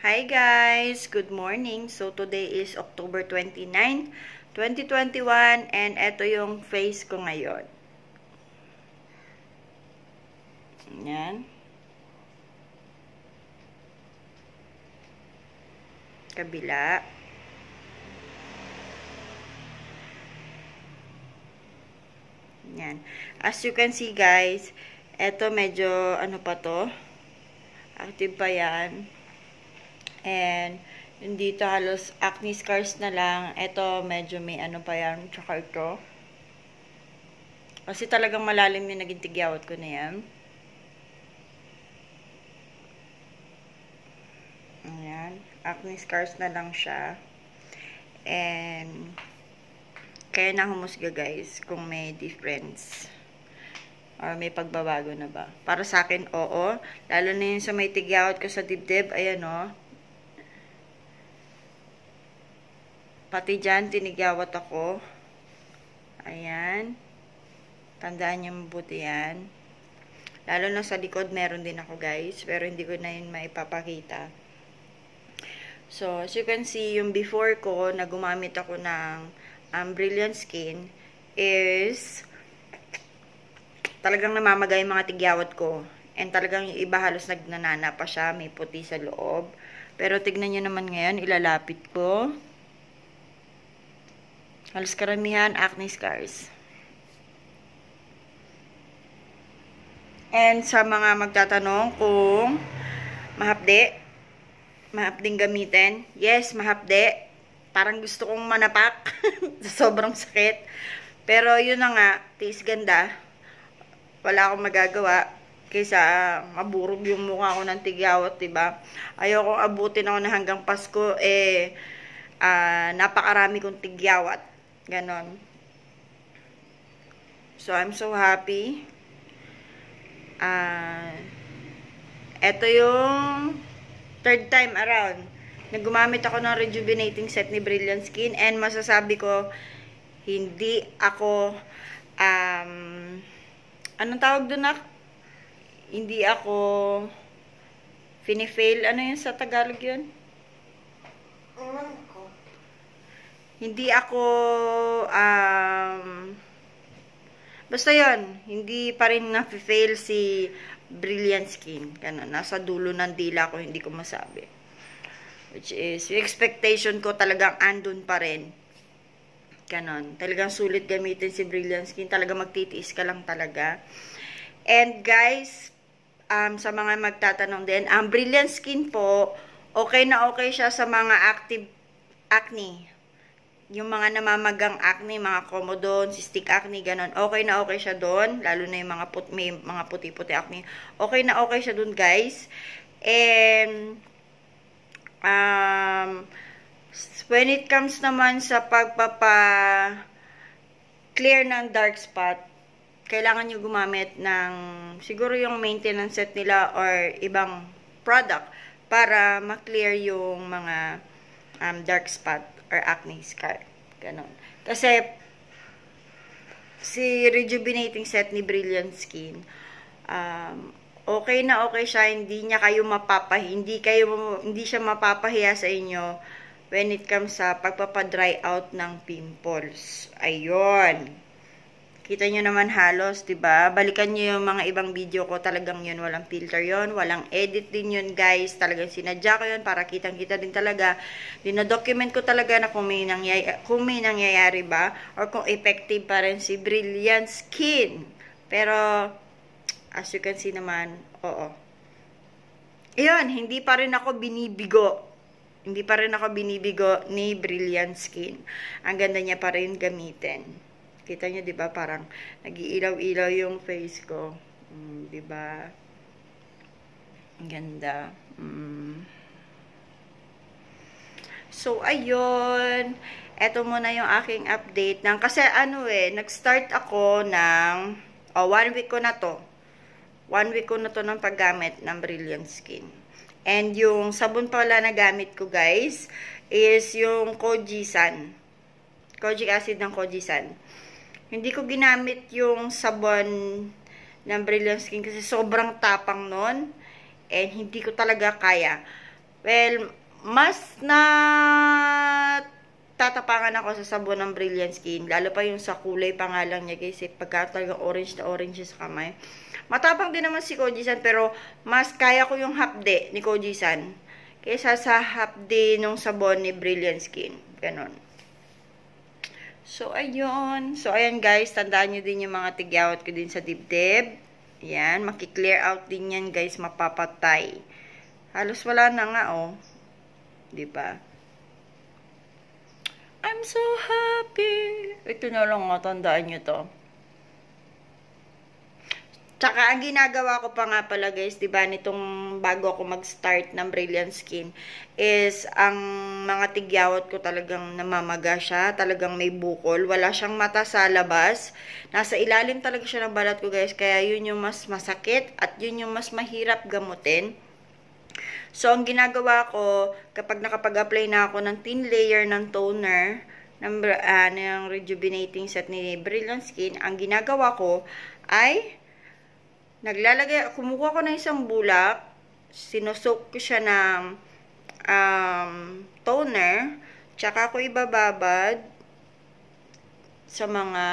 Hi guys! Good morning! So today is October 29, 2021 and ito yung face ko ngayon. Yan. Kabila. Yan. As you can see guys, ito medyo ano pa to. Active pa yan And, yung dito halos acne scars na lang. Ito, medyo may ano pa yan. Tsaka ito. Kasi talagang malalim yung naging tigyawat ko na yan. Ayan. Acne scars na lang siya. And, kaya na humusga guys kung may difference or may pagbabago na ba. Para sa akin, oo. Lalo na yun sa may tigyawat ko sa dibdib, ayan o. Oh. Pati dyan, tinigyawat ako. Ayan. Tandaan niyo mabuti yan. Lalo na sa likod, meron din ako guys. Pero hindi ko na yun maipapakita. So, as you can see, yung before ko, na gumamit ako ng um, Brilliant Skin, is talagang namamaga yung mga tigyawat ko. And talagang yung iba halos nagnanana pa siya. May puti sa loob. Pero tignan nyo naman ngayon, ilalapit ko. Halos karamihan acne scars. And sa mga magtatanong kung mahapde, mahapding gamitin, yes, mahapde. Parang gusto kong manapak. Sobrang sakit. Pero yun na nga, tiis ganda. Wala akong magagawa kaysa ah, maburog yung mukha ko ng tigyawat, diba? Ayokong abutin ako na hanggang Pasko, eh, uh, napakarami kong tigyawat. Ganon. So, I'm so happy. Ah, uh, ito yung third time around na gumamit ako ng rejuvenating set ni Brilliant Skin and masasabi ko, hindi ako, um, anong tawag doon na? Hindi ako, fini-fail, ano yun sa Tagalog yun? Hindi ako, um, basta yon hindi pa rin na-fail si Brilliant Skin. Ganun, nasa dulo ng dila ko, hindi ko masabi. Which is, yung expectation ko talagang andun pa rin. Ganon. Talagang sulit gamitin si Brilliant Skin. Talaga magtitiis ka lang talaga. And guys, um, sa mga magtatanong din, ang um, Brilliant Skin po, okay na okay siya sa mga active acne yung mga namamagang acne, mga comodon, cystic acne, ganun, okay na okay siya doon, lalo na yung mga, put, may mga puti-puti acne, okay na okay siya doon guys, and, um, when it comes naman sa pagpapa, clear ng dark spot, kailangan nyo gumamit ng, siguro yung maintenance set nila or ibang product para ma-clear yung mga um, dark spot or acne scar. Ganon. Kasi, si rejuvenating set ni Brilliant Skin, um, okay na okay siya, hindi niya kayo mapapahi, hindi kayo, hindi siya mapapahiya sa inyo when it comes sa pagpapadry out ng pimples. Ayun. Kita nyo naman halos, 'di ba? Balikan nyo yung mga ibang video ko, talagang 'yun walang filter yun, walang edit din 'yun, guys. Talagang sinadya ko yun para kitang-kita din talaga. Dino-document ko talaga na kung may nangyayari, kung may nangyayari ba or kung effective pa rin si Brilliant Skin. Pero as you can see naman, oo. Ayun, hindi pa rin ako binibigo. Hindi pa rin ako binibigo ni Brilliant Skin. Ang ganda niya pa rin gamitin. Kita nyo, di ba, parang nag-iilaw-ilaw yung face ko. Mm, di ba? Ang ganda. Mm. So, ayun. eto muna yung aking update. Ng, kasi ano eh, nag-start ako ng, oh, one week ko na to. One week ko na to ng paggamit ng Brilliant Skin. And yung sabon pala na gamit ko guys, is yung Koji San. Kojic acid ng Kojisan. Hindi ko ginamit yung sabon ng Brilliant Skin kasi sobrang tapang nun. And hindi ko talaga kaya. Well, mas na tatapangan ako sa sabon ng Brilliant Skin. Lalo pa yung sa kulay pa nga lang niya guys. Eh, pagka talaga orange na orange sa kamay. Matapang din naman si Kojisan pero mas kaya ko yung hapde ni Kojisan kaysa sa hapde nung sabon ni Brilliant Skin. Ganon. So, ayun. So, ayan guys, tandaan nyo din yung mga tigyawat ko din sa dibdib. Ayan, makiklear out din yan guys, mapapatay. Halos wala na nga, oh. ba? Diba? I'm so happy. Ito na lang nga, oh. tandaan nyo to. Tsaka, ang ginagawa ko pa nga pala, guys, di ba, nitong bago ako mag-start ng Brilliant Skin, is ang mga tigyawat ko talagang namamaga siya. Talagang may bukol. Wala siyang mata sa labas. Nasa ilalim talaga siya ng balat ko, guys. Kaya yun yung mas masakit at yun yung mas mahirap gamutin. So, ang ginagawa ko, kapag nakapag-apply na ako ng thin layer ng toner, ng, uh, ah, yung rejuvenating set ni Brilliant Skin, ang ginagawa ko ay naglalagay, kumukuha ko ng isang bulak, sinosoak ko siya ng um, toner, tsaka ko ibababad sa mga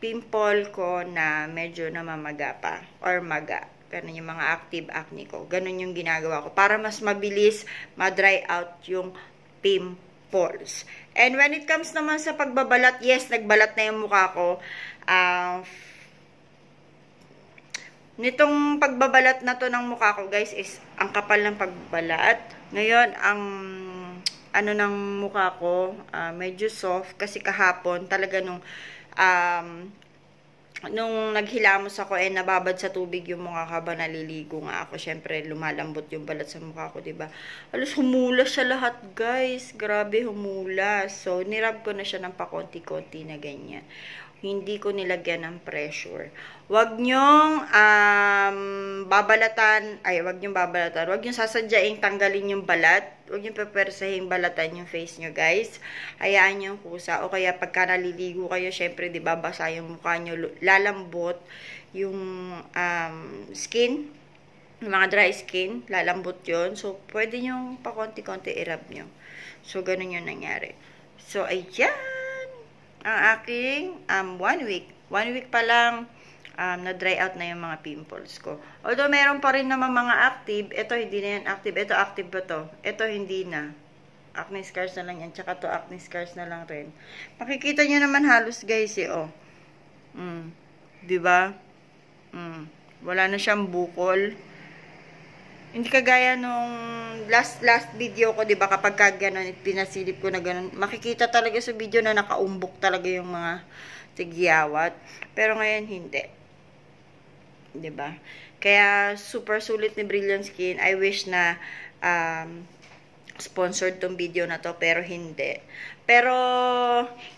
pimple ko na medyo namamaga pa or maga. Ganun yung mga active acne ko. Ganun yung ginagawa ko para mas mabilis ma-dry out yung pimples. And when it comes naman sa pagbabalat, yes, nagbalat na yung mukha ko. Uh, Nitong pagbabalat na to ng mukha ko, guys, is ang kapal ng pagbabalat. Ngayon, ang ano ng mukha ko, uh, medyo soft kasi kahapon talaga nung um, nung naghilamos ako eh nababad sa tubig yung mukha ko habang naliligo nga ako. Syempre, lumalambot yung balat sa mukha ko, 'di ba? Alos humulas siya lahat, guys. Grabe humulas. So, nirab ko na siya ng pakonti-konti na ganyan hindi ko nilagyan ng pressure. Huwag nyong um, babalatan, ay huwag nyong babalatan, huwag nyong sasadyaing tanggalin yung balat, huwag nyong papersahing balatan yung face nyo guys. Hayaan nyo yung kusa. O kaya pagka naliligo kayo, syempre di ba basa yung mukha nyo, lalambot yung um, skin, yung mga dry skin, lalambot yon So, pwede nyong pa konti-konti i-rub nyo. So, ganun yung nangyari. So, ayan! ang aking um, one week. One week pa lang, um, na-dry out na yung mga pimples ko. Although, meron pa rin naman mga active. Ito, hindi na yan active. Ito, active ba to? Ito, hindi na. Acne scars na lang yan. Tsaka to, acne scars na lang rin. Makikita nyo naman halos, guys, eh, oh. Mm. Diba? Mm. Wala na siyang bukol. Hindi kagaya nung last last video ko, 'di ba, kapag ka ganun, pinasilip ko na ganoon, makikita talaga sa video na nakaumbok talaga yung mga tigyawat. Pero ngayon hindi. 'Di ba? Kaya super sulit ni Brilliant Skin. I wish na um, sponsored tong video na to, pero hindi. Pero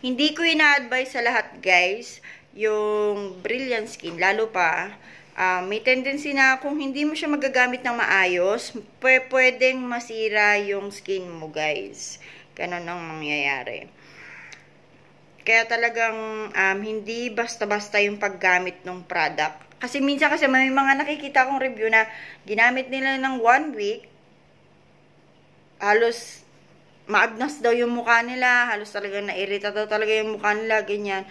hindi ko ina-advise sa lahat, guys, yung Brilliant Skin lalo pa Uh, may tendency na kung hindi mo siya magagamit ng maayos, pwedeng masira yung skin mo, guys. Ganun ang mangyayari. Kaya talagang um, hindi basta-basta yung paggamit ng product. Kasi minsan kasi may mga nakikita akong review na ginamit nila ng one week, halos maagnas daw yung mukha nila, halos talagang nairita daw talaga yung mukha nila, ganyan.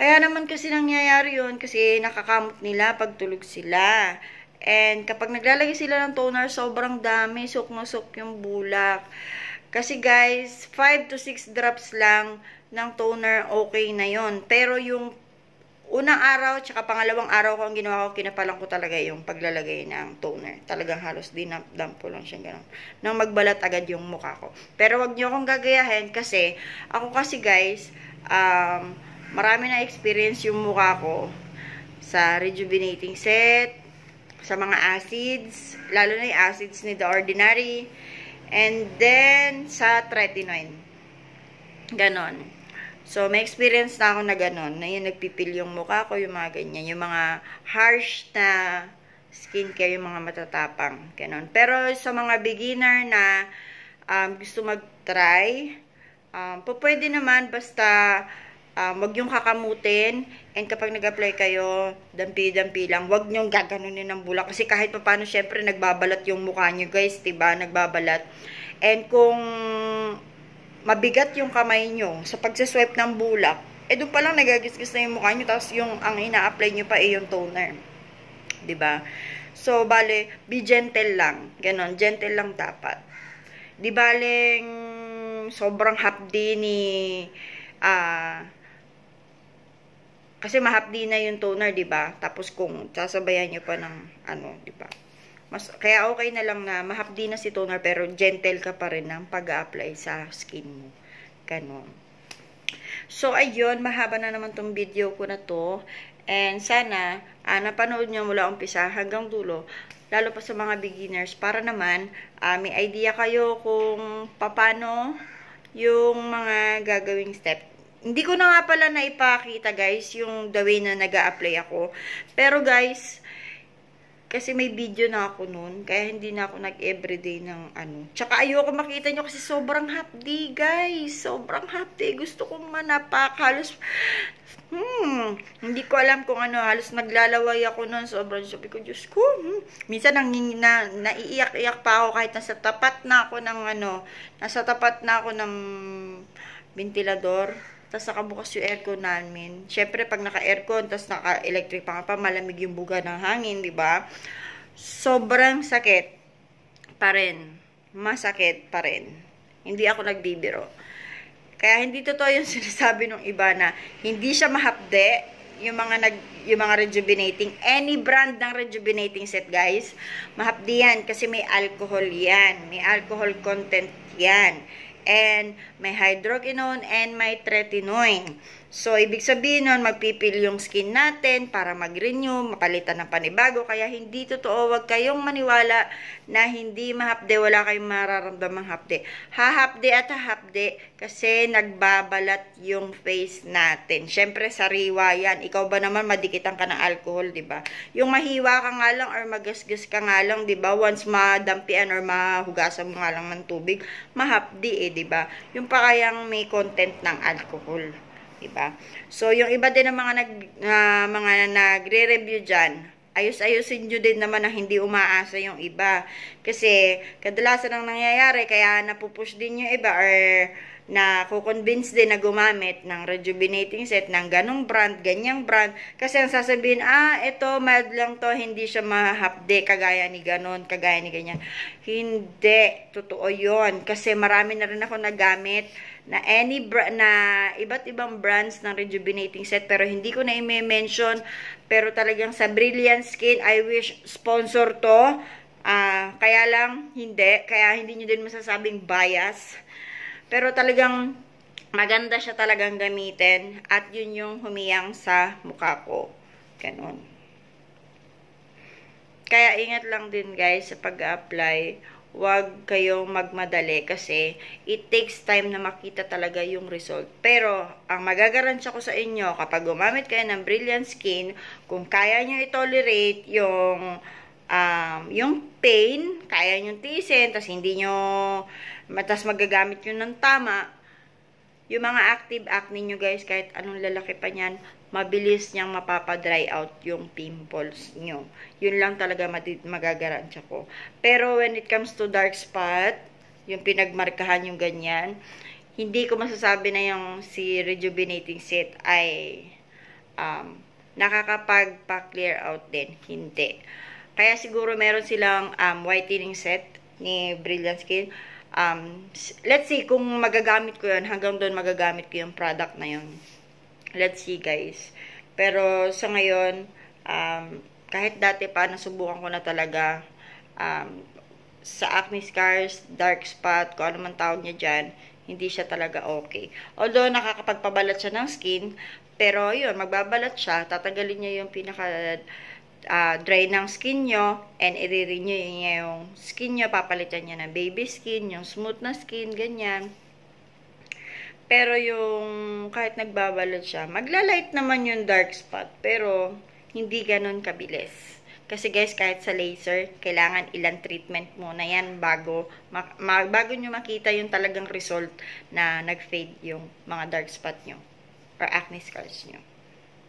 Kaya naman kasi nangyayari yun kasi nakakamot nila pag tulog sila. And kapag naglalagay sila ng toner, sobrang dami, sok na sok yung bulak. Kasi guys, 5 to 6 drops lang ng toner, okay na yon Pero yung unang araw, tsaka pangalawang araw ko ang ginawa ko, kinapalang ko talaga yung paglalagay ng toner. Talagang halos dinampo lang siya ganun. Nang magbalat agad yung mukha ko. Pero wag niyo akong gagayahin kasi, ako kasi guys, um, marami na experience yung mukha ko sa rejuvenating set, sa mga acids, lalo na yung acids ni The Ordinary, and then sa tretinoin. Ganon. So, may experience na ako na ganon, na yung nagpipil yung mukha ko, yung mga ganyan, yung mga harsh na skincare, yung mga matatapang. Ganon. Pero sa mga beginner na um, gusto mag-try, um, pwede naman basta Ah, um, wag yung kakamutin and kapag nag-apply kayo, dampi-dampi lang. Wag niyong gaganunin ng bulak kasi kahit paano syempre nagbabalat yung mukha niyo, guys, 'di ba? Nagbabalat. And kung mabigat yung kamay nyo sa pagsaswipe ng bulak, eh doon pa lang nagagisgis na yung mukha nyo, tapos yung ang ina-apply nyo pa eh yung toner. ba diba? So, bale, be gentle lang. Ganon, gentle lang dapat. Di baling sobrang hapdi ni ah, uh, kasi mahapdi na yung toner, 'di ba? Tapos kung sasabayan niyo pa ng ano, 'di ba? Mas kaya okay na lang na mahapdi na si toner pero gentle ka pa rin ng pag-apply sa skin mo. Ganon. So ayun, mahaba na naman tong video ko na to. And sana uh, napanood niyo mula umpisa hanggang dulo lalo pa sa mga beginners para naman uh, may idea kayo kung paano yung mga gagawing step hindi ko na nga pala naipakita guys yung the way na nag apply ako. Pero guys, kasi may video na ako noon, kaya hindi na ako nag-everyday ng ano. Tsaka ayoko makita nyo kasi sobrang half guys. Sobrang half Gusto kong manapak. Halos, hmm, hindi ko alam kung ano. Halos naglalaway ako noon. Sobrang sabi ko, Diyos ko, hmm. Minsan nang, na, naiiyak-iyak pa ako kahit nasa tapat na ako ng ano, nasa tapat na ako ng ventilador. Tapos nakabukas yung aircon namin. Siyempre, pag naka-aircon, tapos naka-electric pa nga pa, malamig yung buga ng hangin, di ba? Sobrang sakit pa rin. Masakit pa rin. Hindi ako nagbibiro. Kaya hindi totoo yung sinasabi ng iba na hindi siya mahapde, yung mga nag yung mga rejuvenating any brand ng rejuvenating set guys mahapdi yan kasi may alcohol yan may alcohol content yan and may hydroquinone and may tretinoin. So, ibig sabihin nun, magpipil yung skin natin para mag-renew, mapalitan ng panibago. Kaya hindi totoo, wag kayong maniwala na hindi mahapde, wala kayong mararamdamang hapde. Hahapde at hahapde kasi nagbabalat yung face natin. Siyempre, sariwa yan. Ikaw ba naman madikitan ka ng alcohol, di ba? Yung mahiwa ka nga lang or magasgas ka nga lang, di ba? Once madampian or mahugasan mo nga lang ng tubig, mahapdi eh, di ba? Yung pa kayang may content ng alcohol. Diba? So, yung iba din ng mga nag, uh, mga nagre-review dyan, ayus-ayusin nyo din naman na hindi umaasa yung iba. Kasi, kadalasan ang nangyayari, kaya napupush din yung iba or na kukonvince din na gumamit ng rejuvenating set ng ganong brand, ganyang brand. Kasi ang sasabihin, ah, ito, mild lang to, hindi siya mahapde, kagaya ni ganon, kagaya ni ganyan. Hindi, totoo yon Kasi marami na rin ako nagamit na any na iba't ibang brands ng rejuvenating set pero hindi ko na i-mention pero talagang sa Brilliant Skin I wish sponsor to uh, kaya lang hindi kaya hindi niyo din masasabing bias pero talagang maganda siya talagang gamitin at yun yung humiyang sa mukha ko. Ganun. Kaya ingat lang din guys sa pag-apply. Huwag kayong magmadali kasi it takes time na makita talaga yung result. Pero ang magagarantya ko sa inyo kapag gumamit kayo ng Brilliant Skin, kung kaya nyo i-tolerate yung um, yung pain, kaya nyo tiisin, tapos hindi nyo, matas magagamit nyo ng tama, yung mga active acne nyo guys, kahit anong lalaki pa niyan, mabilis niyang mapapadry out yung pimples nyo. Yun lang talaga magagaransya ko. Pero when it comes to dark spot, yung pinagmarkahan yung ganyan, hindi ko masasabi na yung si rejuvenating set ay um, nakakapagpa-clear out din. Hindi. Kaya siguro meron silang um, whitening set ni Brilliant Skin. Um, let's see kung magagamit ko yun. Hanggang doon magagamit ko yung product na yun. Let's see guys. Pero sa ngayon, um, kahit dati pa, nasubukan ko na talaga um, sa acne scars, dark spot, kung ano man tawag niya dyan, hindi siya talaga okay. Although, nakakapagpabalat siya ng skin, pero yun, magbabalat siya, tatanggalin niya yung pinaka uh, dry ng skin nyo, and i-renew niya yung skin nyo, papalitan niya ng baby skin, yung smooth na skin, ganyan. Pero yung kahit nagbabalot siya, maglalight naman yung dark spot, pero hindi ganun kabilis. Kasi guys, kahit sa laser, kailangan ilang treatment muna yan bago, ma, ma bago nyo makita yung talagang result na nag-fade yung mga dark spot nyo or acne scars nyo.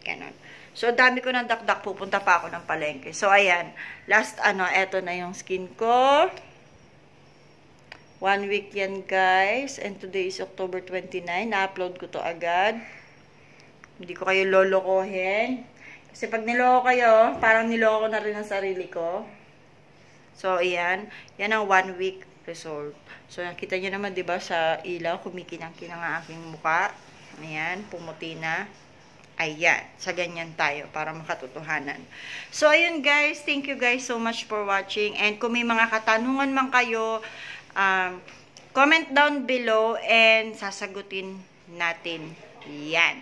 Ganon. So, dami ko ng dakdak. Pupunta pa ako ng palengke. So, ayan. Last, ano, eto na yung skin ko. One week yan, guys. And today is October 29. Na-upload ko to agad. Hindi ko kayo lolokohin. Kasi pag niloko kayo, parang niloko na rin ang sarili ko. So, ayan. Yan ang one week result. So, nakita nyo naman, ba diba, sa ilaw, kumikinang-kinang ang aking muka. Ayan, pumuti na. Ayan, sa ganyan tayo para makatotohanan. So, ayun guys, thank you guys so much for watching. And kung may mga katanungan man kayo, um, comment down below and sasagutin natin yan.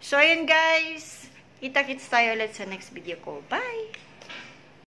So, ayun guys, itakits tayo ulit sa next video ko. Bye!